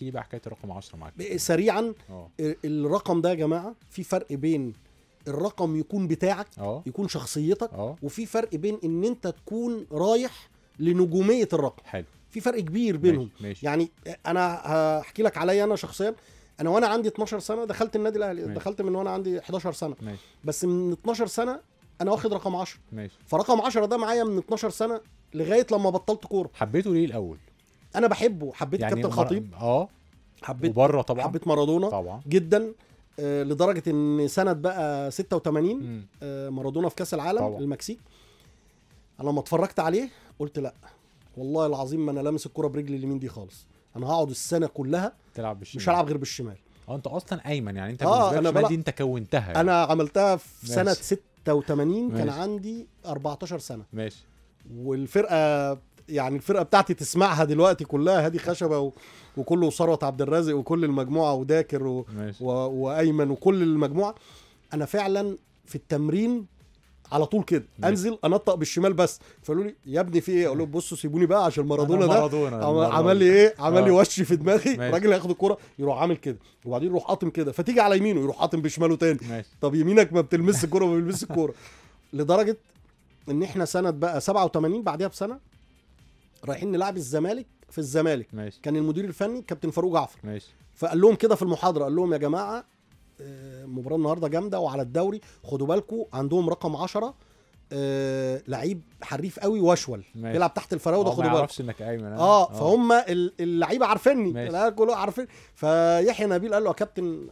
احكي لي بقى حكايه الرقم 10 معاك سريعا أوه. الرقم ده يا جماعه في فرق بين الرقم يكون بتاعك أوه. يكون شخصيتك أوه. وفي فرق بين ان انت تكون رايح لنجوميه الرقم حلو في فرق كبير بينهم ماشي. ماشي. يعني انا هحكي لك عليا انا شخصيا انا وانا عندي 12 سنه دخلت النادي الاهلي ماشي. دخلت من وانا عندي 11 سنه ماشي. بس من 12 سنه انا واخد رقم 10 ماشي فرقم 10 ده معايا من 12 سنه لغايه لما بطلت كوره حبيته ليه الاول انا بحبه حبيت يعني كابتن خطيب اه حبيت وبره طبعا حبيت مارادونا طبعا جدا آه، لدرجه ان سنه بقى 86 آه، مارادونا في كاس العالم طبعا. المكسيك انا لما اتفرجت عليه قلت لا والله العظيم ما انا لامس الكره برجلي اليمين دي خالص انا هقعد السنه كلها تلعب بالشمال مش هلعب غير بالشمال اه انت اصلا ايمن يعني انت آه أنا بلع... دي انت كونتها يعني. انا عملتها في ماشي. سنه 86 ماشي. كان عندي 14 سنه ماشي والفرقه يعني الفرقه بتاعتي تسمعها دلوقتي كلها هادي خشبه و... وكله وثروت عبد الرازق وكل المجموعه وداكر و... و... وايمن وكل المجموعه انا فعلا في التمرين على طول كده ماشي. انزل انطق بالشمال بس فقالوا لي يا ابني في ايه اقول لهم بصوا سيبوني بقى عشان مارادونا ده مارادونا. عمل لي ايه عمل لي آه. وش في دماغي الراجل هياخد الكوره يروح عامل كده وبعدين يروح قاطم كده فتيجي على يمينه يروح قاطم بشماله تاني ماشي. طب يمينك ما بتلمس الكوره ما بيلمس الكوره لدرجه ان احنا سنه بقى 87 بعديها بسنه رايحين نلعب الزمالك في الزمالك ماشي. كان المدير الفني كابتن فاروق جعفر ماشي فقال لهم كده في المحاضره قال لهم يا جماعه آه، مباراه النهارده جامده وعلى الدوري خدوا بالكم عندهم رقم 10 آه، لعيب حريف قوي واشول بيلعب تحت الفراوده خدوا بالكم ما يعرفش انك ايمن آه،, اه, فهم اللعيبه عارفيني كلهم عارفين فيحيى نبيل قال له يا كابتن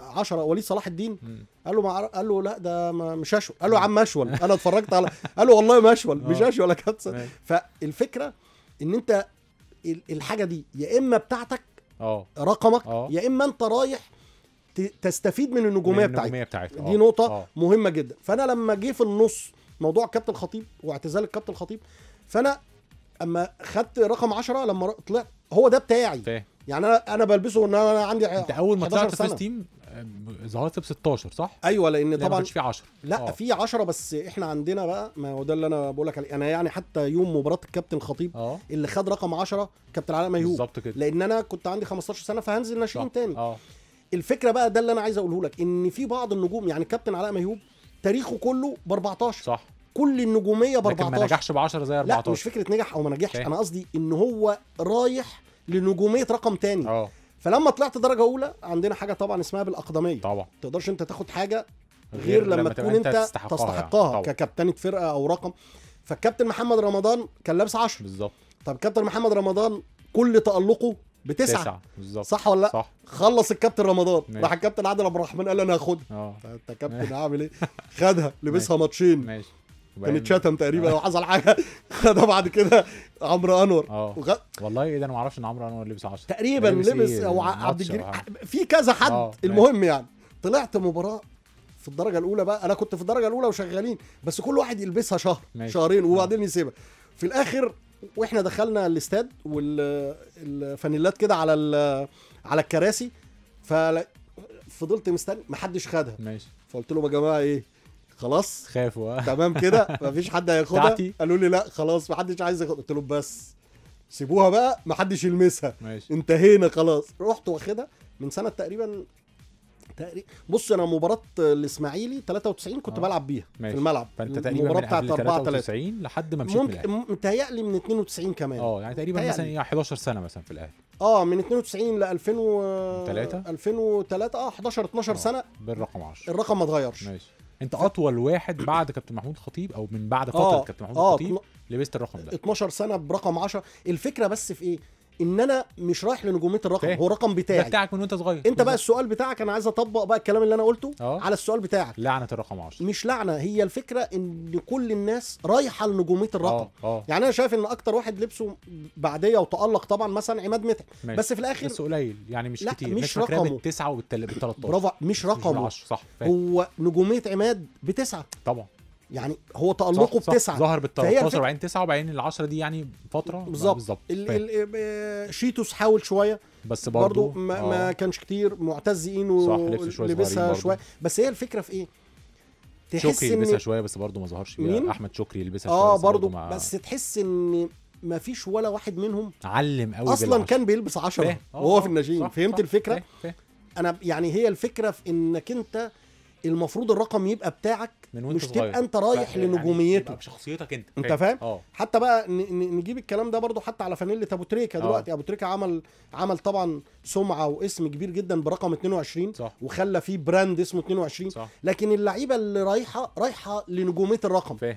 10 وليد صلاح الدين مم. قال له ما قال له لا ده مش اشول قال له يا عم اشول انا اتفرجت على قال له والله ما اشول مش اشول يا كابتن فالفكره ان انت الحاجه دي يا اما بتاعتك اه رقمك أوه. يا اما انت رايح تستفيد من النجوميه بتاعتك النجوميه بتاعتك دي نقطه أوه. آه. مهمه جدا فانا لما جه في النص موضوع الكابتن الخطيب واعتزال الكابتن الخطيب فانا اما خدت رقم 10 لما طلعت هو ده بتاعي فيه. يعني انا انا بلبسه ان انا عندي انت اول ما طلعت في تيم ظهرت ب 16 صح؟ ايوه لان طبعا ما كانش آه. في 10 لا أوه. في 10 بس احنا عندنا بقى ما هو ده اللي انا بقول لك عليه انا يعني حتى يوم مباراه الكابتن خطيب أوه. اللي خد رقم 10 كابتن علاء ميهوب بالظبط كده لان انا كنت عندي 15 سنه فهنزل ناشئين تاني أوه. الفكره بقى ده اللي انا عايز اقوله لك ان في بعض النجوم يعني كابتن علاء ميهوب تاريخه كله ب 14 صح كل النجوميه ب 14 لكن ما نجحش ب 10 زي 14 لا مش فكره نجح او ما نجحش انا قصدي ان هو رايح لنجوميه رقم تاني أوه. فلما طلعت درجه اولى عندنا حاجه طبعا اسمها بالاقدميه طبعا ما تقدرش انت تاخد حاجه غير, غير لما, لما تكون انت تستحقها, يعني. تستحقها يعني. ككابتنه فرقه او رقم فالكابتن محمد رمضان كان لابس 10 بالظبط طب كابتن محمد رمضان كل تالقه بتسعه تسعة. بالظبط صح ولا لا؟ صح خلص الكابتن رمضان ماشي. راح الكابتن عادل عبد الرحمن قال انا هاخدها اه انت كابتن هعمل ايه؟ خدها لبسها ماتشين ماشي كان اتشتم تقريبا لو آه. حصل حاجه خدها بعد كده عمرو انور آه. وغ... والله ايه ده انا ما اعرفش ان عمرو انور لبس 10 تقريبا لبس, لبس إيه؟ او عبد الجليل في كذا حد أوه. المهم يعني طلعت مباراه في الدرجه الاولى بقى انا كنت في الدرجه الاولى وشغالين بس كل واحد يلبسها شهر ماشي. شهرين آه. وبعدين يسيبها في الاخر واحنا دخلنا الاستاد والفانيلات كده على على الكراسي ففضلت مستني محدش خدها ماشي فقلت لهم يا جماعه ايه خلاص خافوا آه. تمام كده مفيش حد هياخدها قالوا لي لا خلاص محدش عايز ياخد قلت لهم بس سيبوها بقى محدش يلمسها ماشي. انتهينا خلاص رحت واخدها من سنه تقريبا تقريبا بص انا مباراه الاسماعيلي 93 كنت آه. بلعب بيها ماشي. في الملعب فانت تقريبا المباراه بتاعت 94 93 لحد ما مشيت ممكن متهيألي من 92 كمان اه يعني تقريبا مثلا 11 سنه مثلا في الاهلي اه من 92 ل 2003 2003 اه 11 12 أوه. سنه بالرقم 10 الرقم ما اتغيرش ماشي انت اطول واحد بعد كابتن محمود خطيب او من بعد فتره آه كابتن محمود آه خطيب لبست الرقم ده 12 سنه برقم 10 الفكره بس في ايه ان انا مش رايح لنجوميه الرقم فيه. هو الرقم بتاعي ده بتاعك من وانت صغير انت بقى السؤال بتاعك انا عايز اطبق بقى الكلام اللي انا قلته أوه. على السؤال بتاعك لعنه الرقم 10 مش لعنه هي الفكره ان كل الناس رايحه لنجوميه الرقم أوه. أوه. يعني انا شايف ان اكتر واحد لبسه بعديه وتالق طبعا مثلا عماد متعب بس في الاخر بس قليل يعني مش لا كتير مش رقم التسعه وبال 13 برافو مش رقمه صح فيه. هو نجوميه عماد بتسعه طبعا يعني هو تألقه صح بتسعة ظهر بال 13 وبعدين 9 وبعدين ال 10 دي يعني فترة بالظبط طيب. شيتوس حاول شوية بس برضه ما, آه. ما كانش كتير معتز اينو صح شوية لبسها شوية بس هي الفكرة في ايه؟ تحس شكري لبسها شوية بس برضه ما ظهرش مين؟ احمد شكري لبسها شويه اه برضه مع... بس تحس ان ما فيش ولا واحد منهم علم قوي اصلا بالعشرة. كان بيلبس 10 آه، وهو في آه، النجيم فهمت الفكره؟ فيه فيه. انا يعني هي الفكره في انك انت المفروض الرقم يبقى بتاعك من وانت مش صغير. تبقى انت رايح يعني لنجوميته يعني بشخصيتك انت انت فاهم اه. حتى بقى نجيب الكلام ده برضو حتى على فانيله ابو تريكه اه. دلوقتي ابو تريكه عمل عمل طبعا سمعه واسم كبير جدا برقم 22 صح. وخلى فيه براند اسمه 22 صح. لكن اللعيبه اللي رايحه رايحه لنجوميه الرقم فاهم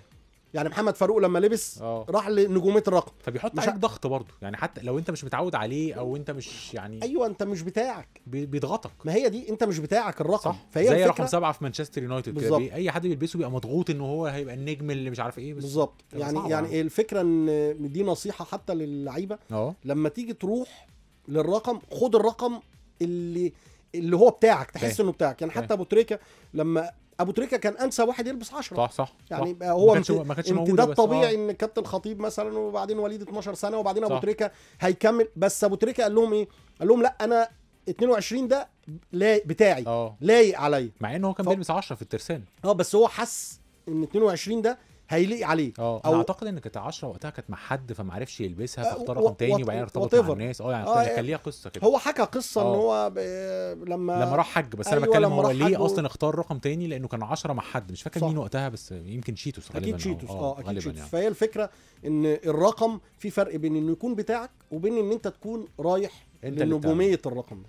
يعني محمد فاروق لما لبس أوه. راح لنجوميه الرقم فبيحط عليك ضغط برضه يعني حتى لو انت مش متعود عليه او انت مش يعني ايوه انت مش بتاعك بي... بيضغطك ما هي دي انت مش بتاعك الرقم صح. فهي زي رقم سبعه في مانشستر يونايتد كده اي حد بيلبسه بيبقى مضغوط ان هو هيبقى النجم اللي مش عارف ايه بس بالظبط يعني يعني, يعني الفكره ان دي نصيحه حتى للعيبه آه. لما تيجي تروح للرقم خد الرقم اللي اللي هو بتاعك تحس انه بتاعك يعني حتى ابو تريكه لما ابو تريكه كان انسى واحد يلبس 10 صح صح يعني صح. هو ما كانش امتداد آه. طبيعي ان كابتن خطيب مثلا وبعدين وليد 12 سنه وبعدين ابو تريكه هيكمل بس ابو تريكه قال لهم ايه؟ قال لهم لا انا 22 ده لايق بتاعي آه. لايق عليا مع ان هو كان ف... بيلبس 10 في الترسانه اه بس هو حس ان 22 ده هيليق عليه اه أو... انا اعتقد ان كانت 10 وقتها كانت مع حد فما عرفش يلبسها أه، فاختار رقم تاني وبعدين ارتبط مع الناس اه يعني آه كان ليها قصه كده هو حكى قصه أوه. ان اه. هو ب... لما لما راح حج بس أيوة انا بتكلم هو ليه اصلا اختار رقم تاني لانه كان 10 مع حد مش فاكر مين وقتها بس يمكن شيتوس غالبا اكيد اه، شيتوس اه اكيد شيتوس يعني. فهي الفكره ان الرقم في فرق بين انه يكون بتاعك وبين ان انت تكون رايح لنجوميه الرقم